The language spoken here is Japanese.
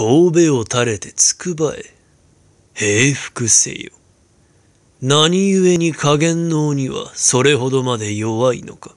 神戸を垂れてつくばえ、平伏せよ。何故に加減能にはそれほどまで弱いのか。